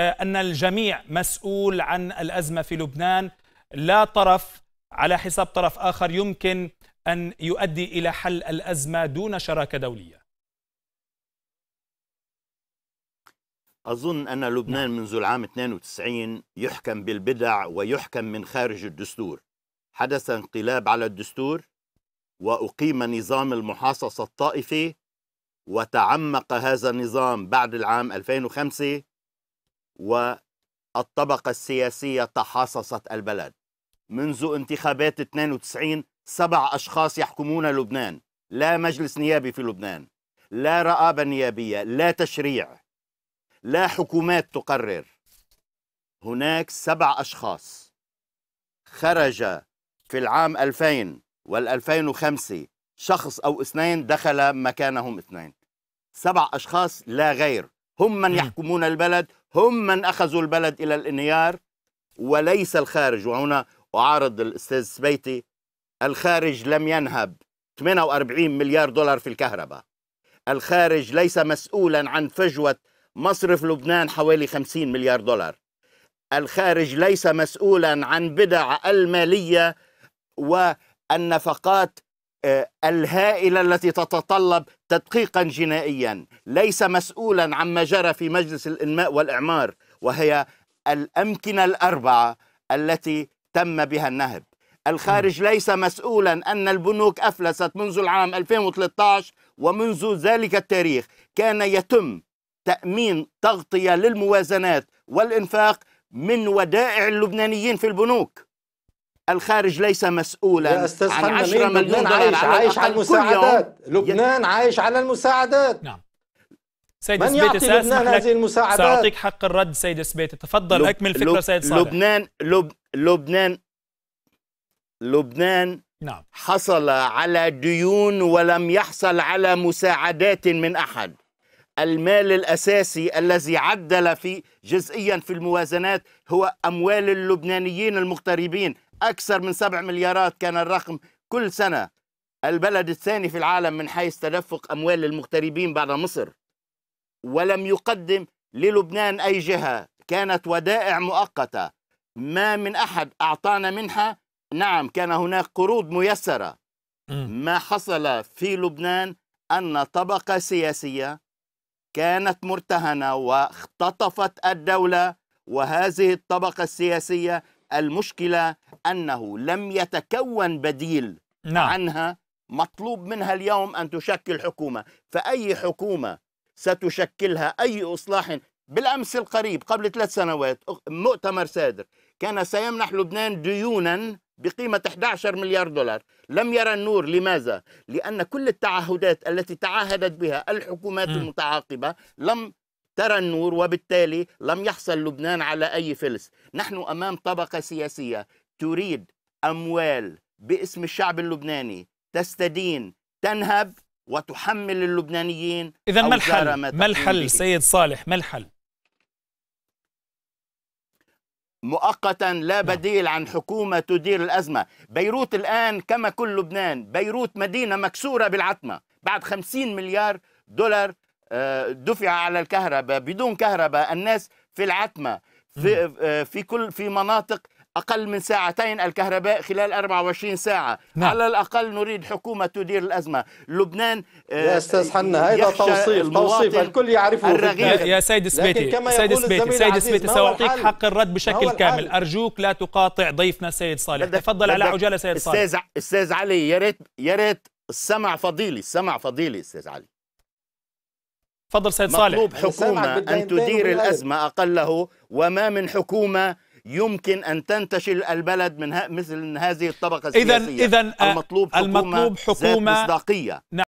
آه، أن الجميع مسؤول عن الأزمة في لبنان لا طرف على حساب طرف آخر يمكن أن يؤدي إلى حل الأزمة دون شراكة دولية أظن أن لبنان نعم. منذ العام 92 يحكم بالبدع ويحكم من خارج الدستور حدث انقلاب على الدستور وأقيم نظام المحاصصة الطائفي وتعمق هذا النظام بعد العام 2005 والطبقة السياسية تحاصصت البلد منذ انتخابات 92 سبع أشخاص يحكمون لبنان لا مجلس نيابي في لبنان لا رقابة نيابية لا تشريع لا حكومات تقرر هناك سبع أشخاص خرج في العام 2000 وال 2005 شخص أو اثنين دخل مكانهم اثنين سبع أشخاص لا غير هم من يحكمون البلد هم من أخذوا البلد إلى الانهيار وليس الخارج وهنا أعارض الأستاذ سبيتي الخارج لم ينهب 48 مليار دولار في الكهرباء الخارج ليس مسؤولا عن فجوة مصرف لبنان حوالي 50 مليار دولار الخارج ليس مسؤولا عن بدع المالية والنفقات آه، الهائله التي تتطلب تدقيقا جنائيا ليس مسؤولا عما جرى في مجلس الانماء والاعمار وهي الامكنه الاربعه التي تم بها النهب الخارج ليس مسؤولا ان البنوك افلست منذ العام 2013 ومنذ ذلك التاريخ كان يتم تامين تغطيه للموازنات والانفاق من ودائع اللبنانيين في البنوك الخارج ليس مسؤولا يا استاذ عن 10 مليون عايش على عايش على المساعدات لبنان عايش على المساعدات نعم سيد من سبيت يعطي لبنان هذه المساعدات سأعطيك حق الرد سيد سبيت تفضل لب... أكمل فكرة لب... سيد صالح لبنان لب... لبنان لبنان نعم. حصل على ديون ولم يحصل على مساعدات من أحد المال الأساسي الذي عدل في جزئيا في الموازنات هو أموال اللبنانيين المغتربين أكثر من 7 مليارات كان الرقم كل سنة البلد الثاني في العالم من حيث تدفق أموال المغتربين بعد مصر ولم يقدم للبنان أي جهة كانت ودائع مؤقتة ما من أحد أعطانا منحة نعم كان هناك قروض ميسرة ما حصل في لبنان أن طبقة سياسية كانت مرتهنة واختطفت الدولة وهذه الطبقة السياسية المشكلة أنه لم يتكون بديل نعم. عنها مطلوب منها اليوم أن تشكل حكومة فأي حكومة ستشكلها أي إصلاح بالأمس القريب قبل ثلاث سنوات مؤتمر سادر كان سيمنح لبنان ديونا بقيمة 11 مليار دولار لم يرى النور لماذا؟ لأن كل التعهدات التي تعهدت بها الحكومات المتعاقبة لم ترى النور وبالتالي لم يحصل لبنان على أي فلس نحن أمام طبقة سياسية تريد أموال باسم الشعب اللبناني تستدين تنهب وتحمل اللبنانيين إذا ما الحل؟ ما الحل سيد صالح ما الحل؟ مؤقتا لا نعم. بديل عن حكومة تدير الأزمة بيروت الآن كما كل لبنان بيروت مدينة مكسورة بالعتمة بعد 50 مليار دولار آه، دفع على الكهرباء بدون كهرباء الناس في العتمة في, نعم. آه، في كل في مناطق أقل من ساعتين الكهرباء خلال 24 ساعة نعم. على الأقل نريد حكومة تدير الأزمة لبنان آه، يا أستاذ حنا هذا توصيف توصيف الكل يعرفه الرغيف. يا سيد سبيتي سيد سبيتي سيد سبيتي سأعطيك حق الرد بشكل كامل أرجوك لا تقاطع ضيفنا سيد صالح بدك تفضل بدك على عجالة سيد صالح أستاذ أستاذ علي يا ريت يا ريت السمع فضيلي السمع فضيلي أستاذ علي تفضل سيد صالح مطلوب حكومة أن تدير الأزمة أقله وما من حكومة يمكن ان تنتشل البلد من مثل هذه الطبقه السياسيه إذن إذن آه، المطلوب حكومه, المطلوب حكومة ذات مصداقيه نعم